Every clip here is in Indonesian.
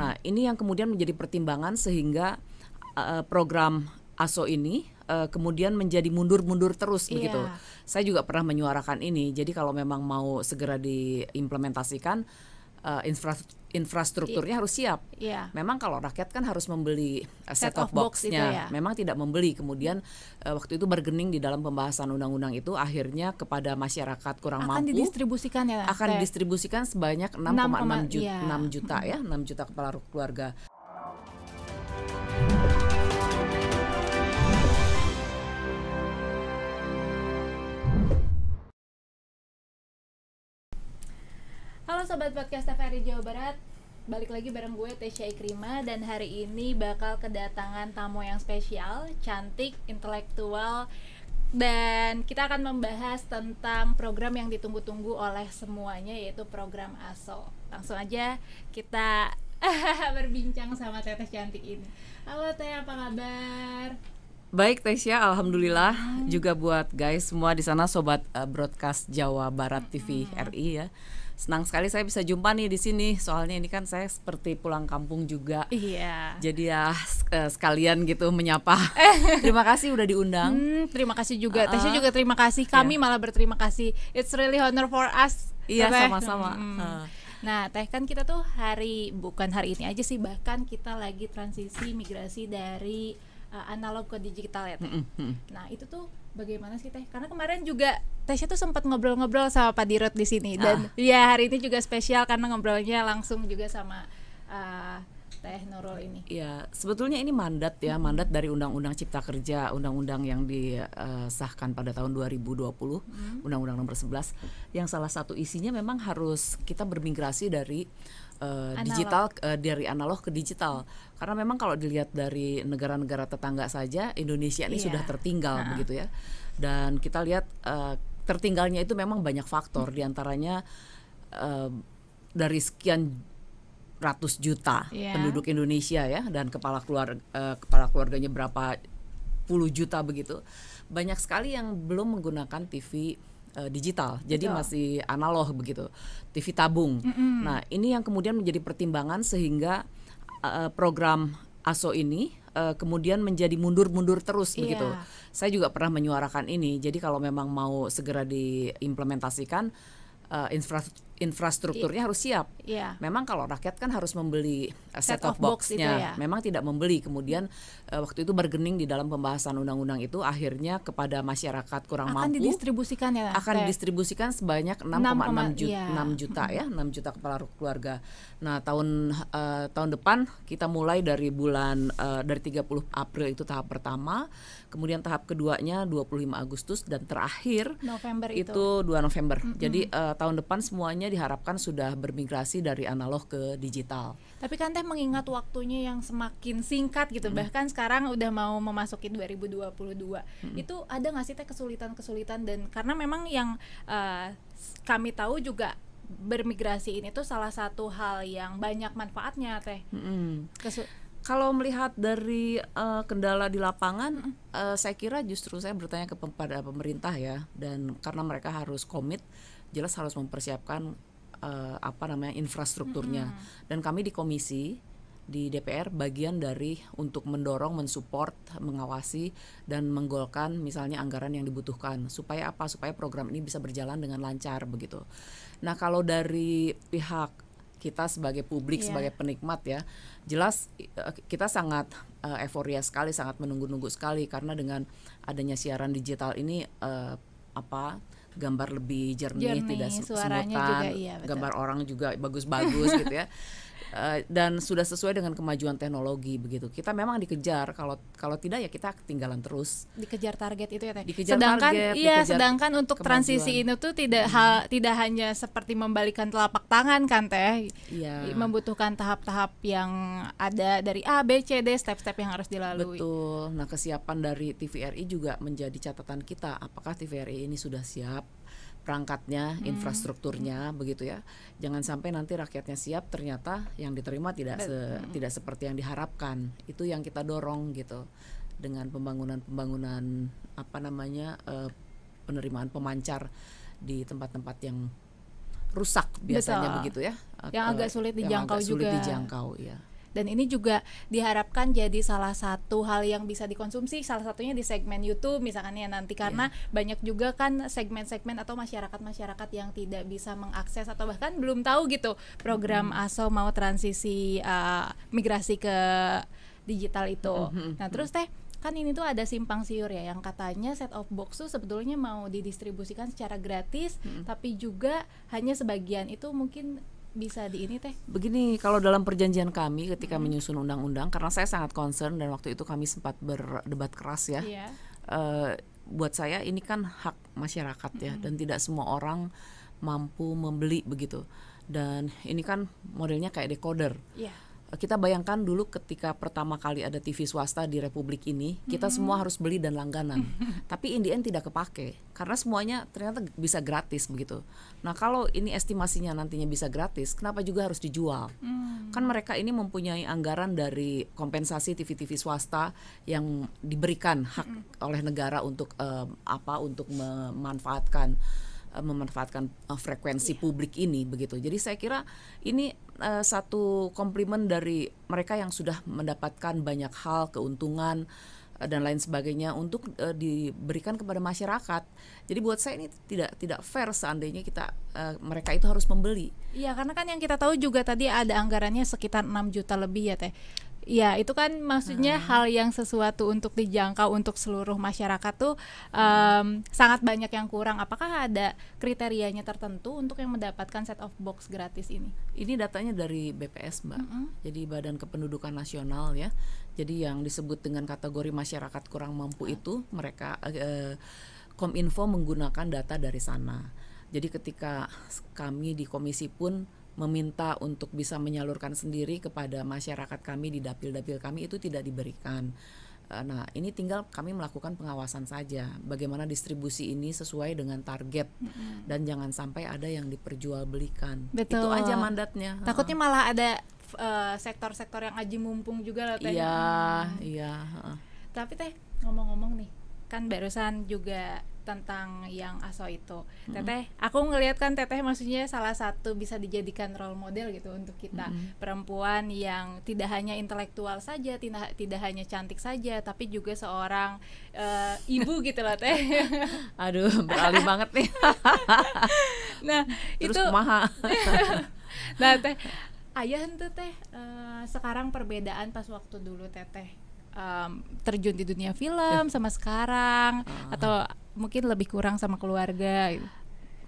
Nah, ini yang kemudian menjadi pertimbangan sehingga uh, program ASO ini uh, kemudian menjadi mundur-mundur terus yeah. begitu. Saya juga pernah menyuarakan ini. Jadi kalau memang mau segera diimplementasikan uh, infrastruktur infrastrukturnya harus siap. Yeah. Memang kalau rakyat kan harus membeli eh, set, set of box-nya. Box gitu ya. Memang tidak membeli. Kemudian uh, waktu itu bergening di dalam pembahasan undang-undang itu akhirnya kepada masyarakat kurang akan mampu didistribusikan ya. Akan didistribusikan sebanyak 6,6 iya. juta, ya. juta ya, 6 juta kepala keluarga. Halo sobat podcast TVRI Jawa Barat, balik lagi bareng gue Tesya Ikrima dan hari ini bakal kedatangan tamu yang spesial, cantik, intelektual dan kita akan membahas tentang program yang ditunggu-tunggu oleh semuanya yaitu program ASO. Langsung aja kita berbincang sama Teteh cantik ini. Halo Teh, apa kabar? Baik Tesya, alhamdulillah hmm. juga buat guys semua di sana sobat uh, broadcast Jawa Barat TV hmm. RI ya senang sekali saya bisa jumpa nih di sini soalnya ini kan saya seperti pulang kampung juga iya jadi ya eh, sekalian gitu menyapa eh. terima kasih udah diundang hmm, terima kasih juga uh, Tasya ah. juga terima kasih iya. kami yeah. malah berterima kasih it's really honor for us iya sama-sama hmm. ah. Nah, teh kan kita tuh hari bukan hari ini aja sih, bahkan kita lagi transisi migrasi dari uh, analog ke digital ya teh. Mm -hmm. Nah, itu tuh bagaimana sih teh karena kemarin juga Tehnya tuh sempat ngobrol-ngobrol sama Pak Dirut di sini dan ah. ya hari ini juga spesial karena ngobrolnya langsung juga sama uh, Teh Nurul ini. Ya, sebetulnya ini mandat ya, mm-hmm. mandat dari Undang-Undang Cipta Kerja, Undang-Undang yang disahkan eh, pada tahun 2020, mm-hmm. Undang-Undang nomor 11 yang salah satu isinya memang harus kita bermigrasi dari Eh, digital uh, dari analog ke digital karena memang kalau dilihat dari negara-negara tetangga saja Indonesia ini yeah. sudah tertinggal nah. begitu ya dan kita lihat uh, tertinggalnya itu memang banyak faktor hmm. diantaranya uh, dari sekian ratus juta yeah. penduduk Indonesia ya dan kepala keluarga uh, kepala keluarganya berapa puluh juta begitu banyak sekali yang belum menggunakan TV uh, digital, jadi masih analog begitu, TV tabung. Mm -hmm. Nah, ini yang kemudian menjadi pertimbangan sehingga uh, program ASO ini uh, kemudian menjadi mundur-mundur terus yeah. begitu. Saya juga pernah menyuarakan ini. Jadi kalau memang mau segera diimplementasikan uh, infrastruktur infrastrukturnya harus siap. Yeah. Memang kalau rakyat kan harus membeli eh, set, set of boxnya, box ya. memang tidak membeli. Kemudian uh, waktu itu bergening di dalam pembahasan undang-undang itu akhirnya kepada masyarakat kurang akan mampu akan didistribusikan ya. Akan kayak didistribusikan sebanyak 6,6 juta, yeah. juta ya, 6 juta kepala keluarga. Nah, tahun uh, tahun depan kita mulai dari bulan uh, dari 30 April itu tahap pertama, kemudian tahap keduanya 25 Agustus dan terakhir November itu, itu 2 November. Mm -hmm. Jadi uh, tahun depan semuanya diharapkan sudah bermigrasi dari analog ke digital. Tapi kan teh mengingat waktunya yang semakin singkat gitu, hmm. bahkan sekarang udah mau memasuki 2022. Hmm. Itu ada nggak sih teh kesulitan-kesulitan dan karena memang yang uh, kami tahu juga bermigrasi ini tuh salah satu hal yang banyak manfaatnya teh. Mm Kesu Kalau melihat dari uh, kendala di lapangan, uh, saya kira justru saya bertanya kepada pemerintah ya, dan karena mereka harus komit jelas harus mempersiapkan uh, apa namanya infrastrukturnya mm -hmm. dan kami di komisi di DPR bagian dari untuk mendorong, mensupport, mengawasi dan menggolkan misalnya anggaran yang dibutuhkan supaya apa? Supaya program ini bisa berjalan dengan lancar begitu. Nah, kalau dari pihak kita sebagai publik, yeah. sebagai penikmat ya, jelas eh, kita sangat uh, euforia sekali, sangat menunggu-nunggu sekali karena dengan adanya siaran digital ini uh, apa? gambar lebih jernih, jernih tidak semutan, iya, gambar orang juga bagus-bagus gitu ya Eh, dan sudah sesuai dengan kemajuan teknologi begitu. Kita memang dikejar kalau kalau tidak ya kita ketinggalan terus. Dikejar target itu ya teh. Dikejar sedangkan target, iya dikejar sedangkan untuk kemajuan. transisi ini tuh tidak hmm. hal tidak hanya seperti membalikan telapak tangan kan teh. Iya. Membutuhkan tahap-tahap yang ada dari A B C D step-step yang harus dilalui. Betul. Nah, kesiapan dari TVRI juga menjadi catatan kita apakah TVRI ini sudah siap perangkatnya, hmm. infrastrukturnya begitu ya. Jangan sampai nanti rakyatnya siap ternyata yang diterima tidak se tidak seperti yang diharapkan. Itu yang kita dorong gitu. Dengan pembangunan-pembangunan apa namanya uh, penerimaan pemancar di tempat-tempat yang rusak biasanya Betul. begitu ya. Yang eh, agak sulit dijangkau agak sulit juga. dijangkau ya dan ini juga diharapkan jadi salah satu hal yang bisa dikonsumsi salah satunya di segmen YouTube misalkan ya nanti iya. karena yeah. banyak juga kan segmen-segmen atau masyarakat-masyarakat yang tidak bisa mengakses atau bahkan belum tahu gitu program hmm. ASO mau transisi uh, migrasi ke digital itu. Mm-hmm. Nah, terus teh kan ini tuh ada simpang siur ya yang katanya set of box tuh sebetulnya mau didistribusikan secara gratis hmm tapi juga hanya sebagian itu mungkin bisa di ini teh? Begini, kalau dalam perjanjian kami ketika hmm. menyusun undang-undang, karena saya sangat concern dan waktu itu kami sempat berdebat keras ya. Yeah. Iya. Uh, buat saya ini kan hak masyarakat ya hmm. dan tidak semua orang mampu membeli begitu. Dan ini kan modelnya kayak decoder. Yeah kita bayangkan dulu ketika pertama kali ada TV swasta di republik ini, kita -hmm. semua harus beli dan langganan. Tapi in the end tidak kepake karena semuanya ternyata bisa gratis begitu. Nah, kalau ini estimasinya nantinya bisa gratis, kenapa juga harus dijual? Hmm. Kan mereka ini mempunyai anggaran dari kompensasi TV-TV swasta yang diberikan hak hmm. oleh negara untuk um, apa untuk memanfaatkan eh, memanfaatkan eh, frekuensi yeah. publik ini begitu. Jadi saya kira ini uh, satu komplimen dari mereka yang sudah mendapatkan banyak hal keuntungan uh, dan lain sebagainya untuk uh, diberikan kepada masyarakat. Jadi buat saya ini tidak tidak fair seandainya kita uh, mereka itu harus membeli. Iya, karena kan yang kita tahu juga tadi ada anggarannya sekitar 6 juta lebih ya Teh. Ya, itu kan maksudnya hmm. hal yang sesuatu untuk dijangkau untuk seluruh masyarakat tuh um, sangat banyak yang kurang. Apakah ada kriterianya tertentu untuk yang mendapatkan set of box gratis ini? Ini datanya dari BPS, Mbak. -hmm. Jadi Badan Kependudukan Nasional ya. Jadi yang disebut dengan kategori masyarakat kurang mampu hmm. itu mereka eh, Kominfo menggunakan data dari sana. Jadi ketika kami di komisi pun meminta untuk bisa menyalurkan sendiri kepada masyarakat kami di dapil-dapil kami itu tidak diberikan. Eh, nah, ini tinggal kami melakukan pengawasan saja, bagaimana distribusi ini sesuai dengan target mm-hmm. dan jangan sampai ada yang diperjualbelikan. Betul. Itu aja mandatnya. Takutnya uh. malah ada sektor eh, sektor-sektor yang aji mumpung juga lah teh. Iya, hmm. iya. Tapi teh ngomong-ngomong nih, kan barusan juga tentang yang aso itu. Mm-hmm. Teteh, aku ngelihat kan Teteh maksudnya salah satu bisa dijadikan role model gitu untuk kita mm-hmm. perempuan yang tidak hanya intelektual saja, tidak tidak hanya cantik saja, tapi juga seorang uh, ibu gitu loh Teh. Aduh, beralih banget nih. nah, Terus itu maha. nah, Teh, ayah itu Teh uh, sekarang perbedaan pas waktu dulu Teteh um, terjun di dunia film iya. sama sekarang uh. atau mungkin lebih kurang sama keluarga gitu.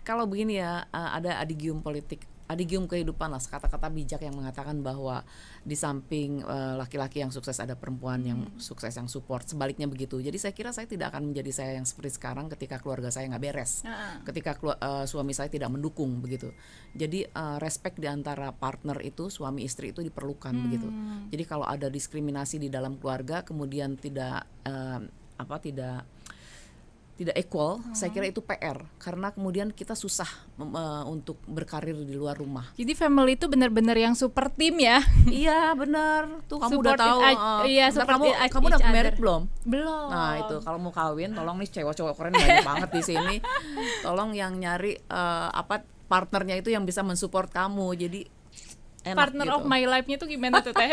kalau begini ya eh, ada adigium politik adigium kehidupan lah kata-kata bijak yang mengatakan bahwa di samping eh, laki-laki yang sukses ada perempuan yang hmm. sukses yang support sebaliknya begitu jadi saya kira saya tidak akan menjadi saya yang seperti sekarang ketika keluarga saya nggak beres uh ketika uh, suami saya tidak mendukung begitu jadi uh, respect di antara partner itu suami istri itu diperlukan hmm. begitu jadi kalau ada diskriminasi di dalam keluarga kemudian tidak uh, apa tidak tidak equal, hmm. saya kira itu PR karena kemudian kita susah uh, untuk berkarir di luar rumah. Jadi family itu benar-benar yang super team ya? iya benar, tuh kamu support udah tahu. Uh, iya, kamu kamu udah married belum? Belum. Nah itu kalau mau kawin, tolong nih cewek-cewek keren banyak banget di sini. Tolong yang nyari uh, apa partnernya itu yang bisa mensupport kamu. Jadi enak partner gitu. of my life-nya tuh gimana tuh teh?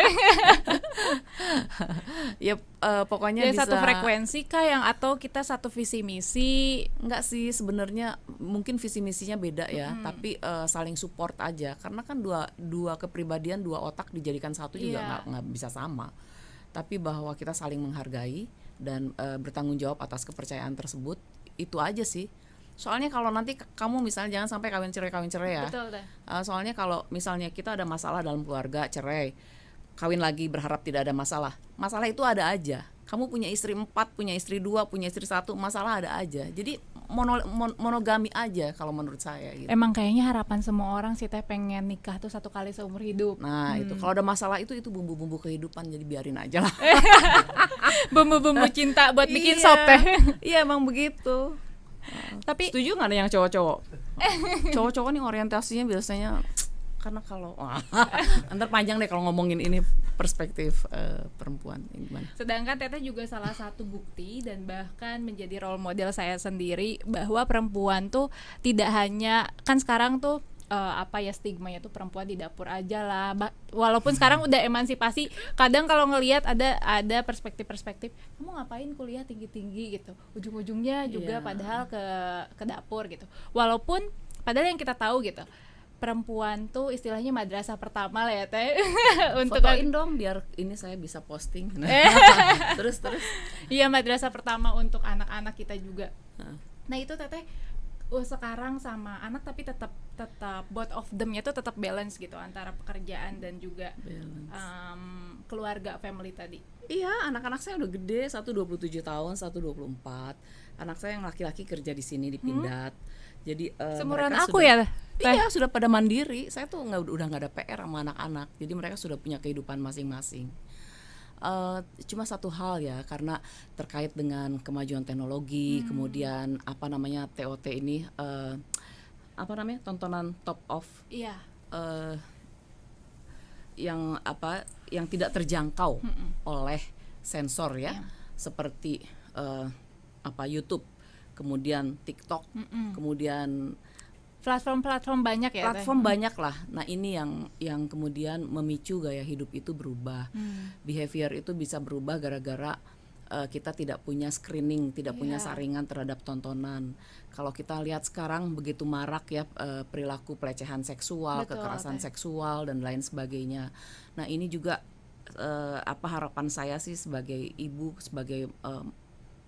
ya uh, pokoknya ya, bisa satu frekuensi kah yang atau kita satu visi misi? Enggak sih sebenarnya mungkin visi misinya beda ya, hmm. tapi uh, saling support aja karena kan dua dua kepribadian dua otak dijadikan satu juga iya. nggak nggak bisa sama. Tapi bahwa kita saling menghargai dan uh, bertanggung jawab atas kepercayaan tersebut itu aja sih soalnya kalau nanti kamu misalnya jangan sampai kawin cerai kawin cerai ya Betul, deh. Uh, eh, soalnya kalau misalnya kita ada masalah dalam keluarga cerai kawin lagi berharap tidak ada masalah masalah itu ada aja kamu punya istri empat punya istri dua punya istri satu masalah ada aja jadi mono, mon, monogami aja kalau menurut saya gitu. emang kayaknya harapan semua orang sih teh pengen nikah tuh satu kali seumur hidup nah hmm. itu kalau ada masalah itu itu bumbu-bumbu kehidupan jadi biarin aja lah bumbu-bumbu cinta buat bikin iya, sop teh iya emang begitu tapi setuju nggak ada yang cowok-cowok cowok-cowok nih orientasinya biasanya karena kalau antar panjang deh kalau ngomongin ini perspektif uh, perempuan gimana. Sedangkan Teteh juga salah satu bukti dan bahkan menjadi role model saya sendiri bahwa perempuan tuh tidak hanya kan sekarang tuh uh, apa ya stigma itu perempuan di dapur aja lah ba walaupun sekarang udah emansipasi kadang kalau ngelihat ada ada perspektif-perspektif kamu ngapain kuliah tinggi-tinggi gitu ujung-ujungnya juga yeah. padahal ke ke dapur gitu walaupun padahal yang kita tahu gitu perempuan tuh istilahnya madrasah pertama lah ya teh untuk fotoin dong biar ini saya bisa posting terus terus iya madrasah pertama untuk anak-anak kita juga nah itu teteh uh, sekarang sama anak tapi tetap tetap both of them itu tetap balance gitu antara pekerjaan dan juga um, keluarga family tadi. Iya, anak-anak saya udah gede, satu 27 tahun, satu 24. Anak saya yang laki-laki kerja di sini di hmm? Pindad. Hmm? Jadi uh, eh, semuran aku sudah, ya. Iya, sudah pada mandiri. Saya tuh nggak udah nggak ada PR sama anak-anak. Jadi mereka sudah punya kehidupan masing-masing. Eh, cuma satu hal ya karena terkait dengan kemajuan teknologi, hmm. kemudian apa namanya TOT ini uh, apa namanya tontonan top of Iya. Uh, yang apa yang tidak terjangkau hmm. oleh sensor ya yeah. seperti uh, apa YouTube kemudian TikTok hmm. kemudian platform-platform banyak ya platform teh? Hmm. banyak lah nah ini yang yang kemudian memicu gaya hidup itu berubah hmm. behavior itu bisa berubah gara-gara uh, kita tidak punya screening tidak yeah. punya iya. saringan terhadap tontonan kalau kita lihat sekarang begitu marak ya uh, perilaku pelecehan seksual Betul, kekerasan teh. seksual dan lain sebagainya nah ini juga uh, apa harapan saya sih sebagai ibu sebagai uh,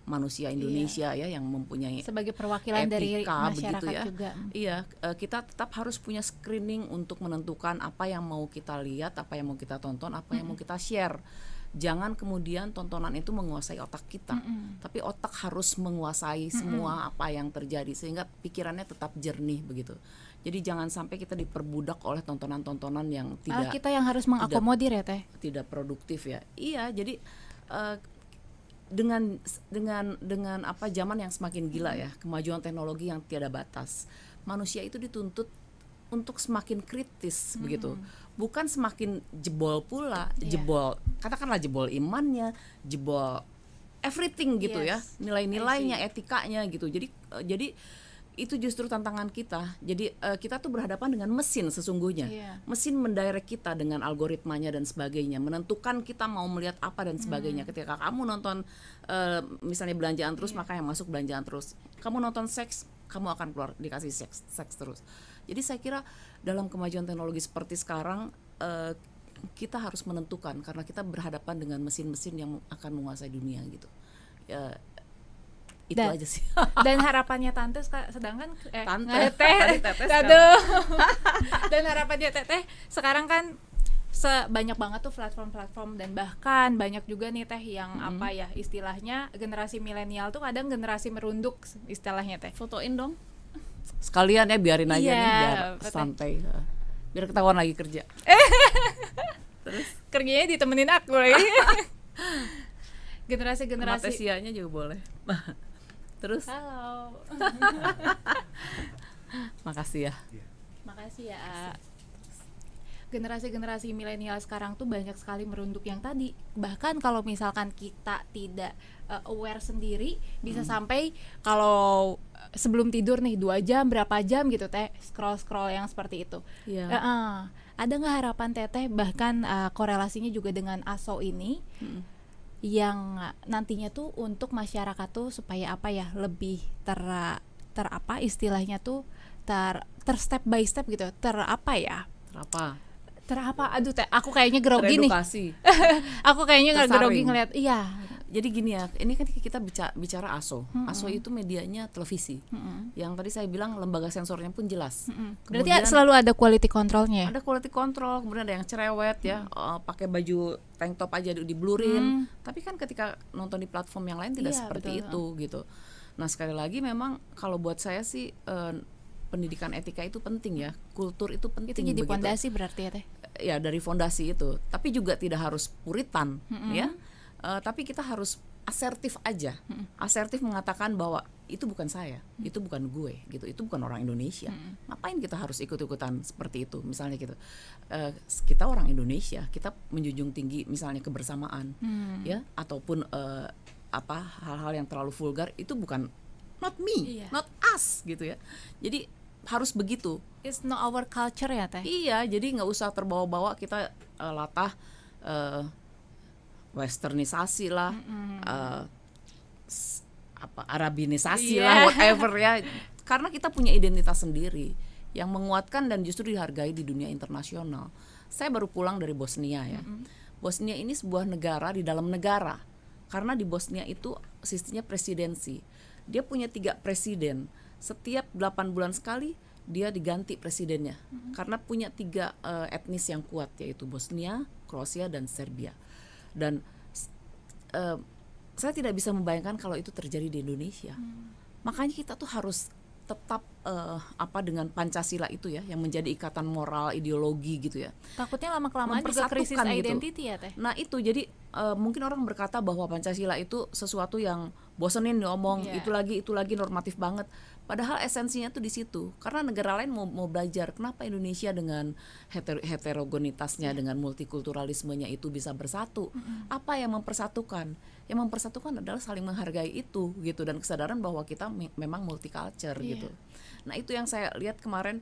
manusia iya. Indonesia iya. ya yang mempunyai sebagai perwakilan etika, dari masyarakat begitu ya. juga. Iya, e, kita tetap harus punya screening untuk menentukan apa yang mau kita lihat, apa yang mau kita tonton, apa mm -hmm. yang mau kita share. Jangan kemudian tontonan itu menguasai otak kita, mm -hmm. tapi otak harus menguasai mm -hmm. semua apa yang terjadi sehingga pikirannya tetap jernih begitu. Jadi jangan sampai kita diperbudak oleh tontonan-tontonan yang ah, tidak ah, kita yang harus mengakomodir ya teh. Tidak produktif ya. Iya, jadi e, dengan dengan dengan apa zaman yang semakin gila ya kemajuan teknologi yang tiada batas manusia itu dituntut untuk semakin kritis hmm. begitu bukan semakin jebol pula yeah. jebol katakanlah jebol imannya jebol everything gitu ya, yes. ya nilai-nilainya etikanya gitu jadi uh, jadi itu justru tantangan kita. Jadi uh, kita tuh berhadapan dengan mesin sesungguhnya. Yeah. Mesin mendirect kita dengan algoritmanya dan sebagainya, menentukan kita mau melihat apa dan sebagainya. Mm. Ketika kamu nonton uh, misalnya belanjaan terus, yeah. maka yang masuk belanjaan terus. Kamu nonton seks, kamu akan keluar dikasih seks, seks terus. Jadi saya kira dalam kemajuan teknologi seperti sekarang uh, kita harus menentukan karena kita berhadapan dengan mesin-mesin yang akan menguasai dunia gitu. Uh, itu dan, aja sih dan harapannya tante sedangkan eh, tante eh, teteh dan harapannya teteh sekarang kan sebanyak banget tuh platform-platform dan bahkan banyak juga nih teh yang hmm. apa ya istilahnya generasi milenial tuh kadang generasi merunduk istilahnya teh fotoin dong sekalian ya biarin aja yeah, nih iya, biar teteh. santai biar ketahuan lagi kerja terus kerjanya ditemenin aku lagi generasi generasi sianya juga boleh terus halo makasih ya iya. makasih ya generasi-generasi milenial sekarang tuh banyak sekali merunduk yang tadi bahkan kalau misalkan kita tidak uh, aware sendiri bisa hmm. sampai kalau eh, sebelum tidur nih dua jam berapa jam gitu teh scroll scroll yang seperti itu yeah. Iya. uh -uh. ada nggak harapan teteh bahkan uh, korelasinya juga dengan aso ini hmm yang nantinya tuh untuk masyarakat tuh supaya apa ya lebih ter ter apa istilahnya tuh ter ter step by step gitu ter apa ya ter apa ter apa aduh te, aku kayaknya grogi nih aku kayaknya nggak grogi ngeliat iya jadi gini ya, ini kan kita bicara, bicara ASO. Mm -hmm. ASO itu medianya televisi. Mm -hmm. Yang tadi saya bilang lembaga sensornya pun jelas. Mm -hmm. Kemudian, Berarti selalu ada quality controlnya. Ada quality control, kemudian ada yang cerewet ya, mm. ya, uh, pakai baju tank top aja di blurin. Mm. Tapi kan ketika nonton di platform yang lain tidak iya, seperti betul. itu gitu. Nah sekali lagi memang kalau buat saya sih uh, pendidikan etika itu penting ya, kultur itu penting. Itu jadi fondasi berarti ya teh? Ya dari fondasi itu, tapi juga tidak harus puritan mm -hmm. ya uh, tapi kita harus asertif aja hmm. asertif mengatakan bahwa itu bukan saya hmm. itu bukan gue gitu itu bukan orang Indonesia hmm. ngapain kita harus ikut-ikutan seperti itu misalnya gitu uh, kita orang Indonesia kita menjunjung tinggi misalnya kebersamaan hmm. ya ataupun uh, apa hal-hal yang terlalu vulgar itu bukan not me yeah. not us gitu ya jadi harus begitu it's not our culture ya teh iya jadi nggak usah terbawa-bawa kita uh, latah uh, westernisasi lah mm-hmm. uh, apa arabinisasi yeah. lah iya. whatever ya karena kita punya identitas sendiri yang menguatkan dan justru dihargai di dunia internasional saya baru pulang dari Bosnia ya mm-hmm. Bosnia ini sebuah negara di dalam negara karena di Bosnia itu sistemnya presidensi dia punya tiga presiden setiap delapan bulan sekali dia diganti presidennya mm-hmm. karena punya tiga uh, etnis yang kuat yaitu Bosnia, Kroasia dan Serbia dan uh, saya tidak bisa membayangkan kalau itu terjadi di Indonesia hmm. makanya kita tuh harus tetap uh, apa dengan Pancasila itu ya yang menjadi ikatan moral ideologi gitu ya. Takutnya lama kelamaan juga krisis gitu. ya teh. Nah, itu jadi uh, mungkin orang berkata bahwa Pancasila itu sesuatu yang bosenin ngomong yeah. itu lagi itu lagi normatif banget padahal esensinya tuh di situ karena negara lain mau mau belajar kenapa Indonesia dengan heter, heterogenitasnya yeah. dengan multikulturalismenya itu bisa bersatu mm -hmm. apa yang mempersatukan yang mempersatukan adalah saling menghargai itu gitu dan kesadaran bahwa kita memang multicultural iya. yeah. gitu nah itu yang saya lihat kemarin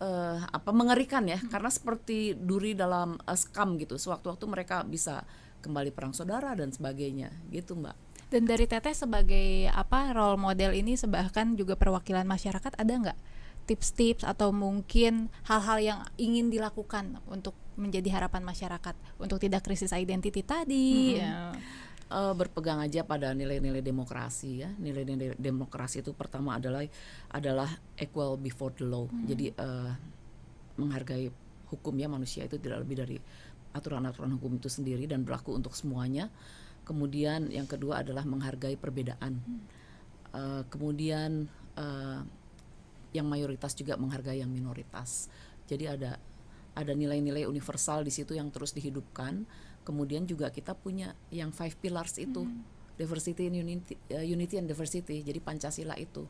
uh, apa mengerikan ya hmm. karena seperti duri dalam uh, eh, skam gitu sewaktu-waktu mereka bisa kembali perang saudara dan sebagainya gitu mbak dan dari Teteh sebagai apa role model ini sebahkan juga perwakilan masyarakat ada nggak tips-tips atau mungkin hal-hal yang ingin dilakukan untuk menjadi harapan masyarakat untuk tidak krisis identiti tadi? Mm -hmm. ya uh, berpegang aja pada nilai-nilai demokrasi ya nilai-nilai demokrasi itu pertama adalah adalah equal before the law hmm. jadi uh, menghargai hukum ya manusia itu tidak lebih dari aturan-aturan hukum itu sendiri dan berlaku untuk semuanya kemudian yang kedua adalah menghargai perbedaan uh, kemudian uh, yang mayoritas juga menghargai yang minoritas jadi ada ada nilai-nilai universal di situ yang terus dihidupkan kemudian juga kita punya yang five pillars itu hmm. diversity and unity uh, eh, unity and diversity jadi pancasila itu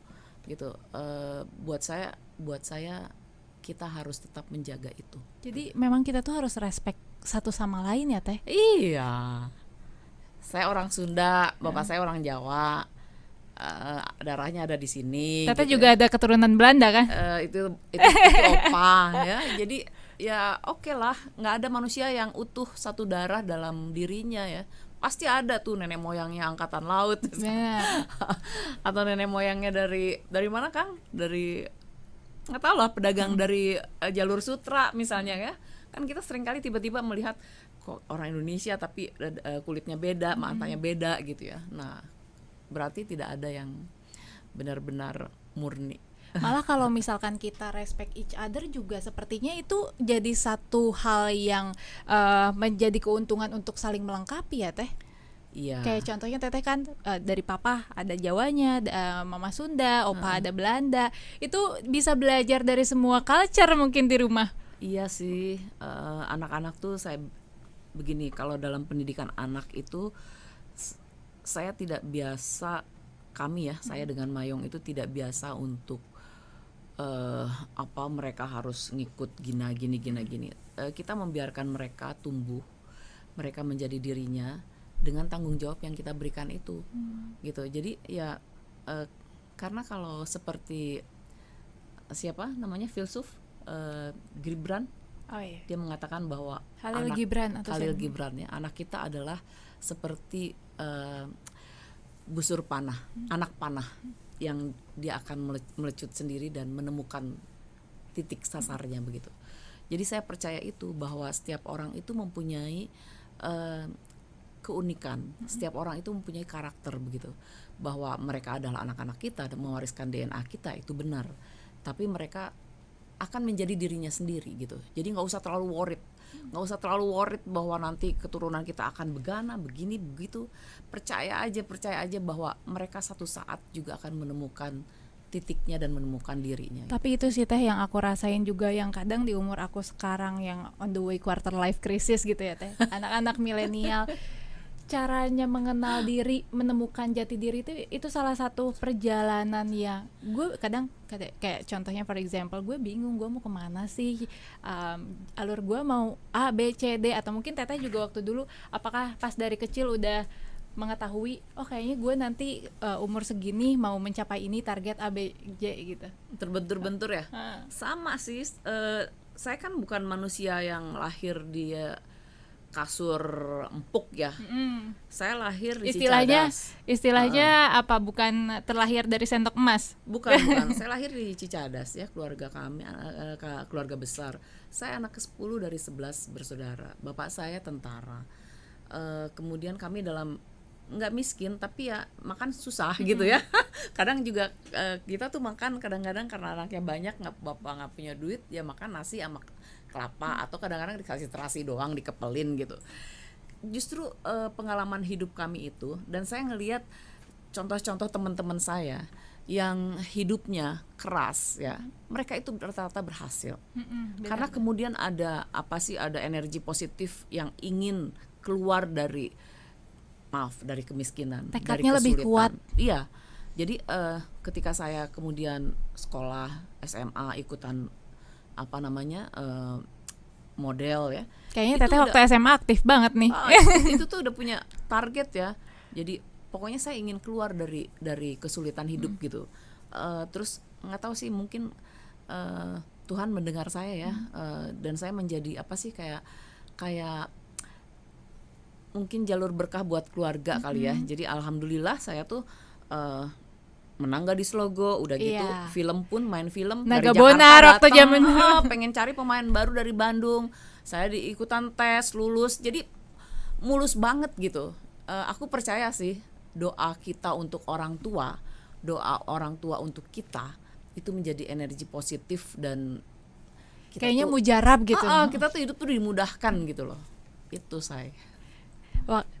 gitu uh, buat saya buat saya kita harus tetap menjaga itu. Jadi memang kita tuh harus respect satu sama lain ya teh. Iya saya orang Sunda, bapak hmm. saya orang Jawa. Uh, darahnya ada di sini. Tete gitu juga ya. ada keturunan Belanda kan? Uh, itu itu, itu opa ya. Jadi ya oke okay lah, nggak ada manusia yang utuh satu darah dalam dirinya ya. Pasti ada tuh nenek moyangnya angkatan laut. Yeah. atau nenek moyangnya dari dari mana Kang? Dari nggak tahu lah pedagang hmm. dari uh, jalur sutra misalnya ya. Kan kita sering kali tiba-tiba melihat orang Indonesia tapi eh, kulitnya beda, hmm. matanya beda gitu ya. Nah, berarti tidak ada yang benar-benar murni. Malah kalau misalkan kita respect each other juga sepertinya itu jadi satu hal yang uh, menjadi keuntungan untuk saling melengkapi ya Teh. Iya. Kayak contohnya teteh kan uh, dari papa ada Jawanya, uh, mama Sunda, opa hmm. ada Belanda. Itu bisa belajar dari semua culture mungkin di rumah. Iya sih, anak-anak uh, tuh saya begini kalau dalam pendidikan anak itu saya tidak biasa kami ya saya hmm. dengan Mayong itu tidak biasa untuk uh, apa mereka harus ngikut gina gini gina hmm. gini uh, kita membiarkan mereka tumbuh mereka menjadi dirinya dengan tanggung jawab yang kita berikan itu hmm. gitu jadi ya uh, karena kalau seperti siapa namanya filsuf uh, Gibran Oh, iya. Dia mengatakan bahwa Halil anak, Gibran atau Halil saya... Gibran ya, anak kita adalah seperti uh, busur panah, hmm. anak panah hmm. yang dia akan melecut sendiri dan menemukan titik sasarnya hmm. begitu. Jadi saya percaya itu bahwa setiap orang itu mempunyai uh, keunikan. -hmm. Setiap orang itu mempunyai karakter begitu. Bahwa mereka adalah anak-anak kita dan mewariskan DNA kita itu benar. Tapi mereka akan menjadi dirinya sendiri gitu. Jadi nggak usah terlalu worried, nggak usah terlalu worried bahwa nanti keturunan kita akan begana, begini, begitu. Percaya aja, percaya aja bahwa mereka satu saat juga akan menemukan titiknya dan menemukan dirinya. Gitu. Tapi itu sih teh yang aku rasain juga yang kadang di umur aku sekarang yang on the way quarter life crisis gitu ya teh. Anak-anak milenial caranya mengenal diri, menemukan jati diri itu itu salah satu perjalanan yang gue kadang kayak, kayak contohnya for example gue bingung gue mau kemana sih um, alur gue mau A B C D atau mungkin teteh juga waktu dulu apakah pas dari kecil udah mengetahui oh kayaknya gue nanti uh, umur segini mau mencapai ini target A B J gitu terbentur-bentur ya ha. sama sih uh, saya kan bukan manusia yang lahir uh, kasur empuk ya. Mm. Saya lahir di istilahnya, Cicadas. Istilahnya uh, apa? Bukan terlahir dari sendok emas. Bukan, bukan. saya lahir di Cicadas ya, keluarga kami uh, keluarga besar. Saya anak ke-10 dari 11 bersaudara. Bapak saya tentara. Uh, kemudian kami dalam nggak miskin tapi ya makan susah hmm. gitu ya kadang juga uh, kita tuh makan kadang-kadang karena anaknya banyak nggak bapak nggak punya duit ya makan nasi sama kelapa atau kadang-kadang dikasih terasi doang dikepelin gitu justru uh, pengalaman hidup kami itu dan saya ngelihat contoh-contoh teman-teman saya yang hidupnya keras ya mereka itu rata-rata berhasil mm karena kemudian ada apa sih ada energi positif yang ingin keluar dari maaf dari kemiskinan tekadnya dari kesulitan. lebih kuat iya jadi uh, ketika saya kemudian sekolah SMA ikutan apa namanya uh, model ya. Kayaknya itu Teteh waktu udah, SMA aktif banget nih. Uh, itu, tuh udah punya target ya. Jadi pokoknya saya ingin keluar dari dari kesulitan hidup hmm. gitu. Uh, terus nggak tahu sih mungkin uh, Tuhan mendengar saya ya hmm. uh, dan saya menjadi apa sih kayak kayak mungkin jalur berkah buat keluarga hmm. kali ya. Hmm. Jadi alhamdulillah saya tuh uh, menang gak di Slogo udah gitu yeah. film pun main film Naga dari Bonar Jakarta waktu zaman ah, pengen cari pemain baru dari Bandung saya diikutan tes lulus jadi mulus banget gitu uh, aku percaya sih doa kita untuk orang tua doa orang tua untuk kita itu menjadi energi positif dan kita kayaknya tuh, mujarab gitu uh, uh, kita tuh hidup tuh dimudahkan gitu loh itu saya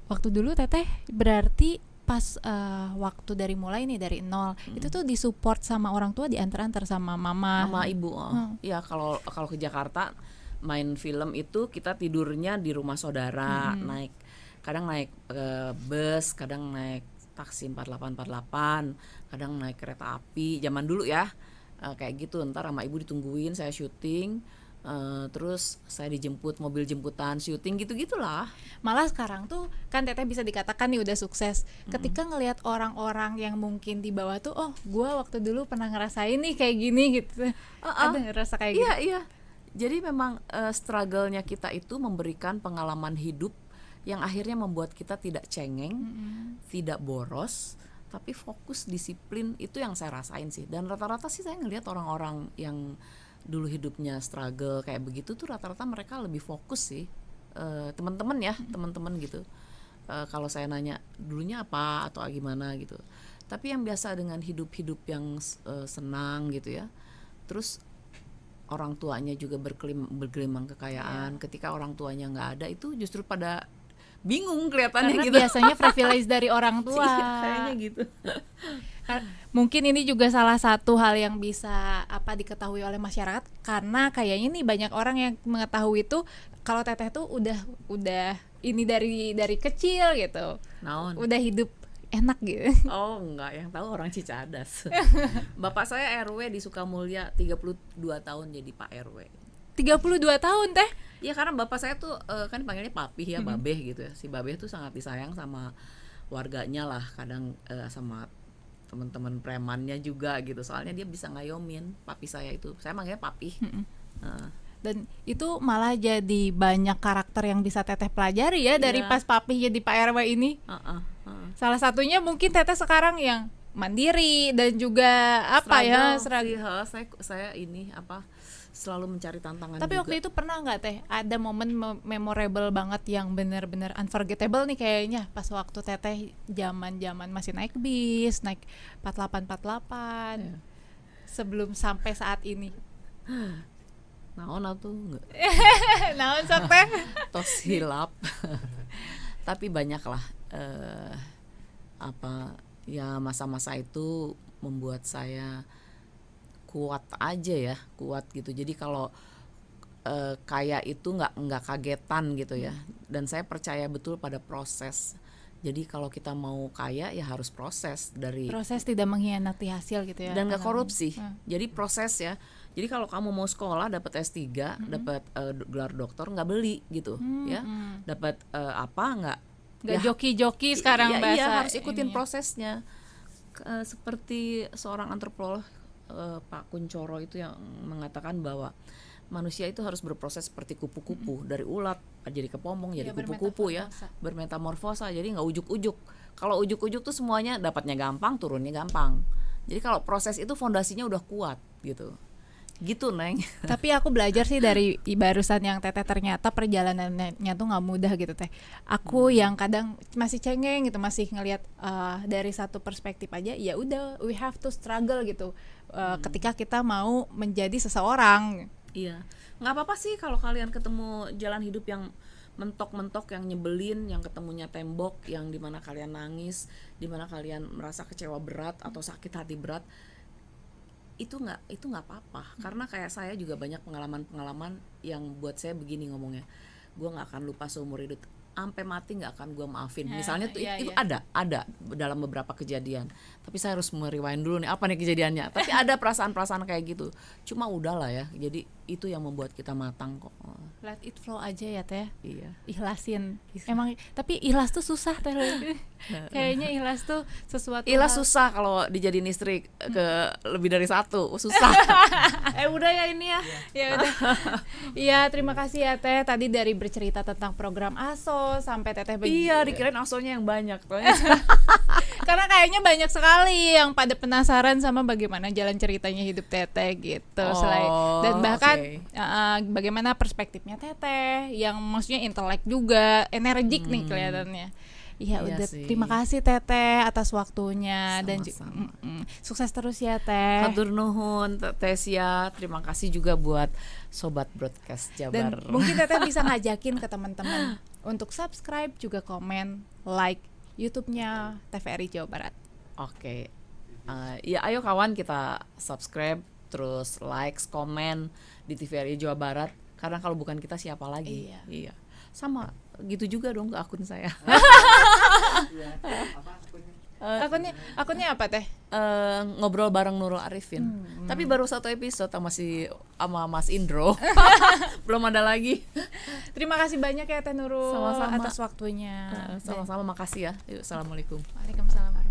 waktu dulu teteh berarti pas uh, waktu dari mulai nih dari nol hmm. itu tuh disupport sama orang tua diantar-antar sama mama sama ibu oh. hmm. ya kalau kalau ke Jakarta main film itu kita tidurnya di rumah saudara hmm. naik kadang naik uh, bus kadang naik taksi 4848 kadang naik kereta api zaman dulu ya uh, kayak gitu ntar sama ibu ditungguin saya syuting uh, terus saya dijemput mobil jemputan syuting gitu gitulah malah sekarang tuh kan teteh bisa dikatakan nih udah sukses ketika ngelihat orang-orang yang mungkin di bawah tuh oh gue waktu dulu pernah ngerasain nih kayak gini gitu uh -uh. ada ngerasa kayak iya, gitu? iya iya. jadi memang uh, struggle-nya kita itu memberikan pengalaman hidup yang akhirnya membuat kita tidak cengeng, mm -hmm. tidak boros, tapi fokus disiplin itu yang saya rasain sih. Dan rata-rata sih saya ngelihat orang-orang yang dulu hidupnya struggle kayak begitu tuh rata-rata mereka lebih fokus sih uh, teman-teman ya hmm. teman-teman gitu uh, kalau saya nanya dulunya apa atau ah, gimana gitu tapi yang biasa dengan hidup-hidup yang uh, senang gitu ya terus orang tuanya juga berkelim, bergelimang kekayaan yeah. ketika orang tuanya nggak ada itu justru pada bingung kelihatannya Karena gitu. biasanya privilege dari orang iya, tua. Kayaknya gitu. Mungkin ini juga salah satu hal yang bisa apa diketahui oleh masyarakat karena kayaknya nih banyak orang yang mengetahui itu kalau teteh tuh udah udah ini dari dari kecil gitu. Naon. Udah hidup enak gitu. Oh, enggak, yang tahu orang Cicadas. Bapak saya RW di Sukamulya 32 tahun jadi Pak RW 32 tahun teh ya karena bapak saya tuh uh, kan panggilnya papi ya -hmm. babeh gitu ya si babeh tuh sangat disayang sama warganya lah kadang uh, sama teman-teman premannya juga gitu soalnya dia bisa ngayomin papi saya itu saya manggilnya papi -hmm. uh. dan itu malah jadi banyak karakter yang bisa teteh pelajari ya yeah. dari iya. pas papi jadi pak rw ini uh -uh, uh. salah satunya mungkin teteh sekarang yang mandiri dan juga apa Stradal ya seragih saya saya ini apa selalu mencari tantangan. Tapi juga. waktu itu pernah nggak teh ada momen memorable banget yang benar-benar unforgettable nih kayaknya pas waktu teteh zaman-zaman masih naik bis, naik 48 yeah. sebelum sampai saat ini. Naon atau enggak? Naon sok Tos hilap. Tapi banyak lah uh, eh, apa ya masa-masa itu membuat saya kuat aja ya kuat gitu jadi kalau e, kayak itu nggak nggak kagetan gitu ya dan saya percaya betul pada proses jadi kalau kita mau kaya ya harus proses dari proses tidak mengkhianati hasil gitu ya dan nggak korupsi hmm. jadi proses ya jadi kalau kamu mau sekolah dapat S3 hmm. dapat e, eh, gelar dokter nggak beli gitu hmm. ya hmm. dapat e, eh, apa nggak nggak ya, joki-joki sekarang ya, bahasa iya harus ikutin ininya. prosesnya seperti seorang antropolog uh, Pak Kuncoro itu yang mengatakan bahwa manusia itu harus berproses seperti kupu-kupu mm -hmm. dari ulat jadi kepompong iya, jadi kupu-kupu ya, kupu -kupu, ya bermetamorfosa jadi nggak ujuk-ujuk kalau ujuk-ujuk tuh semuanya dapatnya gampang turunnya gampang jadi kalau proses itu fondasinya udah kuat gitu gitu neng tapi aku belajar sih dari barusan yang teteh ternyata perjalanannya tuh nggak mudah gitu teh aku hmm. yang kadang masih cengeng gitu masih ngelihat uh, dari satu perspektif aja ya udah we have to struggle gitu uh, hmm. ketika kita mau menjadi seseorang iya nggak apa apa sih kalau kalian ketemu jalan hidup yang mentok-mentok yang nyebelin, yang ketemunya tembok, yang dimana kalian nangis, dimana kalian merasa kecewa berat atau sakit hati berat, itu nggak itu nggak apa-apa hmm. karena kayak saya juga banyak pengalaman-pengalaman yang buat saya begini ngomongnya gue nggak akan lupa seumur hidup sampai mati nggak akan gue maafin ya, misalnya tuh yeah, itu, yeah. ada ada dalam beberapa kejadian tapi saya harus meriwain dulu nih apa nih kejadiannya tapi ada perasaan-perasaan kayak gitu cuma udahlah ya jadi itu yang membuat kita matang kok. Let it flow aja ya teh. Iya. Ikhlasin. Emang tapi ikhlas tuh susah teh. Kayaknya ikhlas tuh sesuatu. Ikhlas susah kalau dijadiin istri ke lebih dari satu susah. eh udah ya ini ya. Iya. Ya udah. Iya terima kasih ya teh. Tadi dari bercerita tentang program aso sampai teteh. Iya dikirain asonya yang banyak. karena kayaknya banyak sekali yang pada penasaran sama bagaimana jalan ceritanya hidup Teteh gitu. Oh, Selain dan bahkan okay. uh, bagaimana perspektifnya Teteh yang maksudnya intelek juga, energik hmm. nih kelihatannya. Iya, iya udah sih. terima kasih Teteh atas waktunya Sama-sama. dan mm -mm. sukses terus ya Teh. Hatur nuhun Teteh Sia, terima kasih juga buat sobat broadcast Jabar. Dan mungkin Teteh bisa ngajakin ke teman-teman untuk subscribe juga komen, like YouTube-nya TVRI Jawa Barat. Oke, okay. uh, eh, ya ayo kawan kita subscribe, terus likes, komen di TVRI Jawa Barat. Karena kalau bukan kita siapa lagi? Iya. iya. Sama gitu juga dong ke akun saya. Iya, Uh, akunnya akunnya apa teh? Uh, ngobrol bareng Nurul Arifin. Hmm, hmm. Tapi baru satu episode sama si sama Mas Indro. Belum ada lagi. Terima kasih banyak ya Teh Nurul Sama-sama. atas waktunya. sama eh, sama-sama makasih ya. Yuk, assalamualaikum. Waalaikumsalam.